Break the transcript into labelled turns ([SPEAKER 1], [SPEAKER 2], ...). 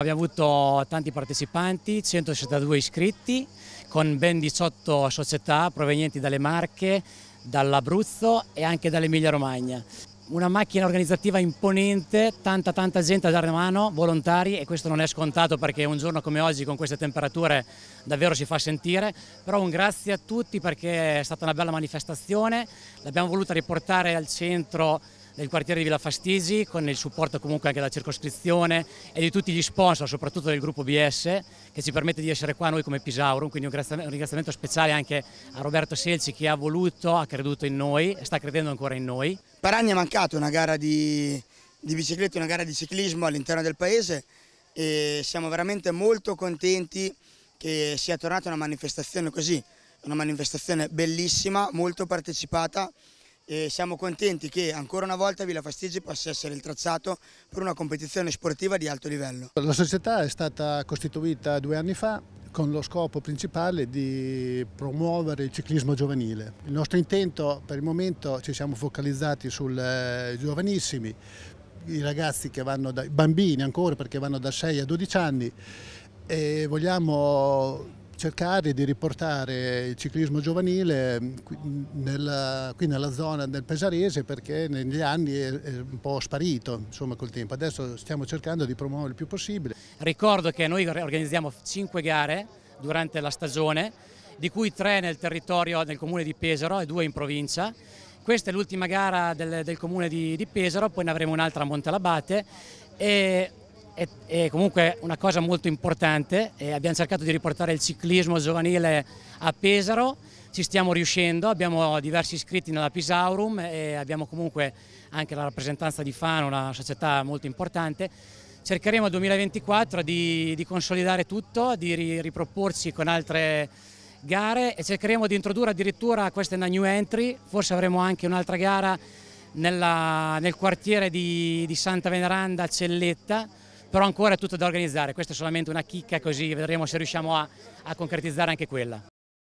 [SPEAKER 1] Abbiamo avuto tanti partecipanti, 162 iscritti, con ben 18 società provenienti dalle Marche, dall'Abruzzo e anche dall'Emilia Romagna. Una macchina organizzativa imponente, tanta tanta gente a dare mano, volontari e questo non è scontato perché un giorno come oggi con queste temperature davvero si fa sentire, però un grazie a tutti perché è stata una bella manifestazione, l'abbiamo voluta riportare al centro del quartiere di Villa Fastigi con il supporto comunque anche della circoscrizione e di tutti gli sponsor, soprattutto del gruppo BS che ci permette di essere qua noi come Pisaurum, quindi un ringraziamento speciale anche a Roberto Selci che ha voluto, ha creduto in noi e sta credendo ancora in noi.
[SPEAKER 2] Per anni è mancata una gara di, di bicicletta, una gara di ciclismo all'interno del paese e siamo veramente molto contenti che sia tornata una manifestazione così, una manifestazione bellissima, molto partecipata e siamo contenti che ancora una volta Villa Fastigi possa essere il tracciato per una competizione sportiva di alto livello.
[SPEAKER 3] La società è stata costituita due anni fa con lo scopo principale di promuovere il ciclismo giovanile. Il nostro intento per il momento ci siamo focalizzati sui eh, giovanissimi, i ragazzi che vanno da, bambini ancora perché vanno da 6 a 12 anni e vogliamo cercare di riportare il ciclismo giovanile mm, qui mm, nella, qui nella zona del Pesarese perché negli anni è, un po' sparito insomma, col tempo. Adesso stiamo cercando di promuovere il più possibile.
[SPEAKER 1] Ricordo che noi organizziamo cinque gare durante la stagione, di cui tre nel territorio del comune di Pesaro e due in provincia. Questa è l'ultima gara del, del comune di, di, Pesaro, poi ne avremo un'altra a Montalabate e è, è comunque una cosa molto importante e abbiamo cercato di riportare il ciclismo giovanile a Pesaro, ci stiamo riuscendo, abbiamo diversi iscritti nella Pisaurum e abbiamo comunque anche la rappresentanza di Fano, una società molto importante. Cercheremo nel 2024 di, di consolidare tutto, di ri, riproporci con altre gare e cercheremo di introdurre addirittura questa è una new entry, forse avremo anche un'altra gara nella, nel quartiere di, di Santa Veneranda Celletta però ancora è tutto
[SPEAKER 2] da organizzare, questa è solamente una chicca così vedremo se riusciamo a, a concretizzare anche quella.